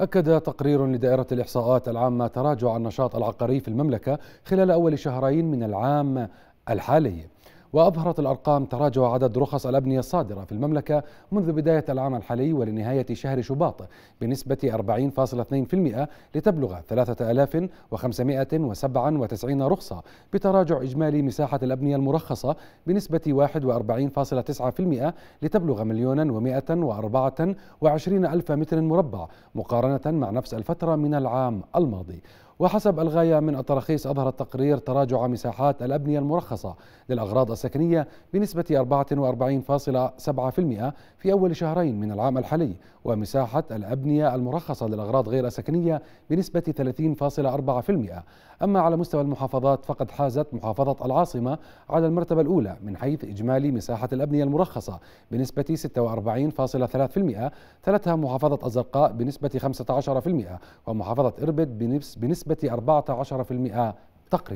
أكد تقرير لدائرة الإحصاءات العامة تراجع النشاط العقاري في المملكة خلال أول شهرين من العام الحالي وأظهرت الأرقام تراجع عدد رخص الأبنية الصادرة في المملكة منذ بداية العام الحالي ولنهاية شهر شباط بنسبة 40.2% لتبلغ 3597 رخصة بتراجع إجمالي مساحة الأبنية المرخصة بنسبة 41.9% لتبلغ مليون و124 ألف متر مربع مقارنة مع نفس الفترة من العام الماضي وحسب الغاية من التراخيص أظهر التقرير تراجع مساحات الأبنية المرخصة للأغراض السكنية بنسبة 44.7% في أول شهرين من العام الحالي ومساحة الأبنية المرخصة للأغراض غير السكنية بنسبة 30.4% أما على مستوى المحافظات فقد حازت محافظة العاصمة على المرتبة الأولى من حيث إجمالي مساحة الأبنية المرخصة بنسبة 46.3% تلتها محافظة الزرقاء بنسبة 15% ومحافظة إربد بنسبة بنسبة 14% تقريبا